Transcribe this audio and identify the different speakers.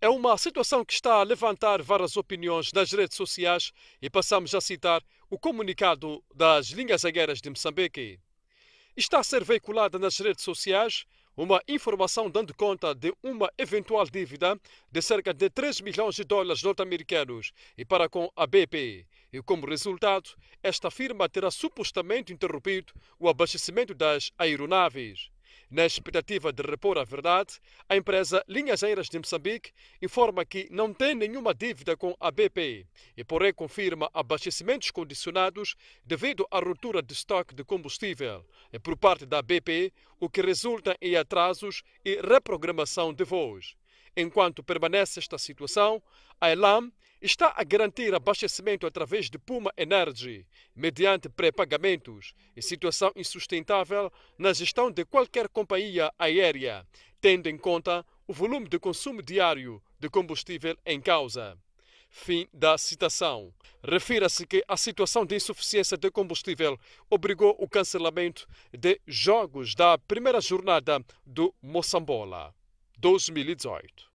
Speaker 1: é uma situação que está a levantar várias opiniões nas redes sociais e passamos a citar o comunicado das linhas aéreas de Moçambique. Está a ser veiculada nas redes sociais uma informação dando conta de uma eventual dívida de cerca de 3 milhões de dólares norte-americanos e para com a BP. E como resultado, esta firma terá supostamente interrompido o abastecimento das aeronaves. Na expectativa de repor a verdade, a empresa Aéreas de Moçambique informa que não tem nenhuma dívida com a BP e, porém, confirma abastecimentos condicionados devido à ruptura de estoque de combustível por parte da BP, o que resulta em atrasos e reprogramação de voos. Enquanto permanece esta situação, a ELAM está a garantir abastecimento através de Puma Energy, mediante pré-pagamentos, e situação insustentável na gestão de qualquer companhia aérea, tendo em conta o volume de consumo diário de combustível em causa. Fim da citação. Refira-se que a situação de insuficiência de combustível obrigou o cancelamento de jogos da primeira jornada do Moçambola 2018.